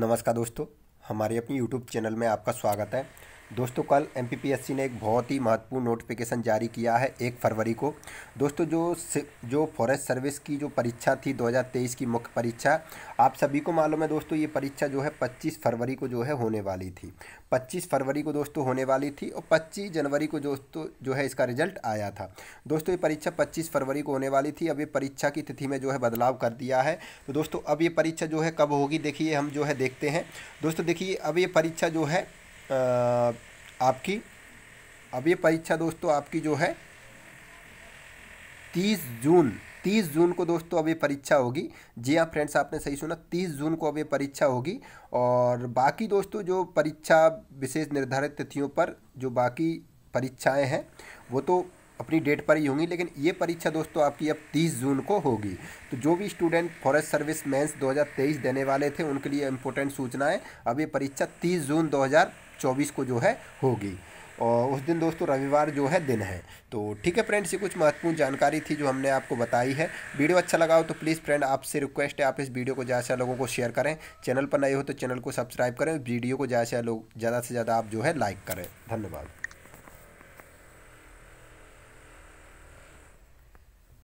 नमस्कार दोस्तों हमारे अपने YouTube चैनल में आपका स्वागत है दोस्तों कल एम ने एक बहुत ही महत्वपूर्ण नोटिफिकेशन जारी किया है एक फरवरी को दोस्तों जो जो फॉरेस्ट सर्विस की जो परीक्षा थी 2023 की मुख्य परीक्षा आप सभी को मालूम है दोस्तों ये परीक्षा जो है 25 फरवरी को जो है होने वाली थी 25 फरवरी को दोस्तों होने वाली थी और 25 जनवरी को दोस्तों जो है इसका रिजल्ट आया था दोस्तों ये परीक्षा पच्चीस फरवरी को होने वाली थी अब ये परीक्षा की तिथि में जो है बदलाव कर दिया है तो दोस्तों अब ये परीक्षा जो है कब होगी देखिए हम जो है देखते हैं दोस्तों देखिए अब ये परीक्षा जो है आपकी अब ये परीक्षा दोस्तों आपकी जो है तीस जून तीस जून को दोस्तों अब ये परीक्षा होगी जी हाँ फ्रेंड्स आपने सही सुना तीस जून को अब ये परीक्षा होगी और बाकी दोस्तों जो परीक्षा विशेष निर्धारित तिथियों पर जो बाकी परीक्षाएं हैं वो तो अपनी डेट पर ही होंगी लेकिन ये परीक्षा दोस्तों आपकी अब 30 जून को होगी तो जो भी स्टूडेंट फॉरेस्ट सर्विस मैंस 2023 देने वाले थे उनके लिए इम्पोर्टेंट सूचना है अब ये परीक्षा 30 जून 2023 चौबीस को जो है होगी और उस दिन दोस्तों रविवार जो है दिन है तो ठीक है फ्रेंड्स ये कुछ महत्वपूर्ण जानकारी थी जो हमने आपको बताई है वीडियो अच्छा लगा हो तो प्लीज़ फ्रेंड आपसे रिक्वेस्ट है आप इस वीडियो को ज़्यादा से लोगों को शेयर करें चैनल पर नए हो तो चैनल को सब्सक्राइब करें वीडियो को ज़्यादा से लोग ज़्यादा से ज़्यादा आप जो है लाइक करें धन्यवाद